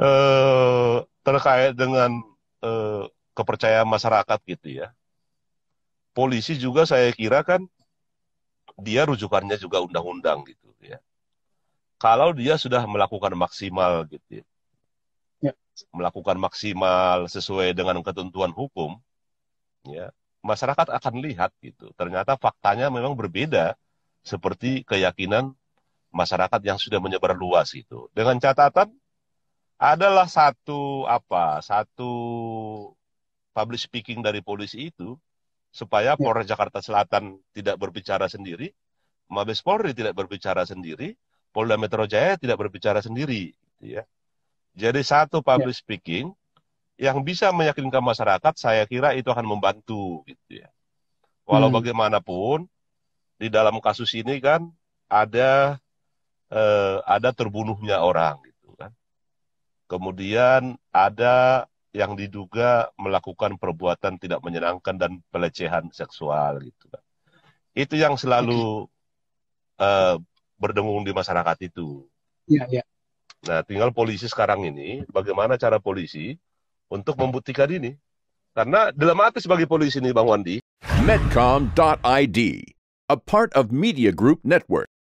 eh, terkait dengan eh, kepercayaan masyarakat gitu ya. Polisi juga saya kira kan dia rujukannya juga undang-undang gitu ya. Kalau dia sudah melakukan maksimal gitu ya. ya. Melakukan maksimal sesuai dengan ketentuan hukum ya, masyarakat akan lihat gitu. Ternyata faktanya memang berbeda seperti keyakinan masyarakat yang sudah menyebar luas itu. Dengan catatan adalah satu apa satu public speaking dari polisi itu supaya ya. Polres Jakarta Selatan tidak berbicara sendiri, Mabes Polri tidak berbicara sendiri, Polda Metro Jaya tidak berbicara sendiri, gitu ya. Jadi satu ya. public ya. speaking yang bisa meyakinkan masyarakat, saya kira itu akan membantu, gitu ya. Walau hmm. bagaimanapun di dalam kasus ini kan ada eh, ada terbunuhnya orang, Kemudian ada yang diduga melakukan perbuatan tidak menyenangkan dan pelecehan seksual gitu Itu yang selalu uh, berdengung di masyarakat itu. Iya, iya, Nah, tinggal polisi sekarang ini bagaimana cara polisi untuk membuktikan ini. Karena dalam arti sebagai polisi ini, Bang Wandi. Medcom.id, a part of Media Group Network.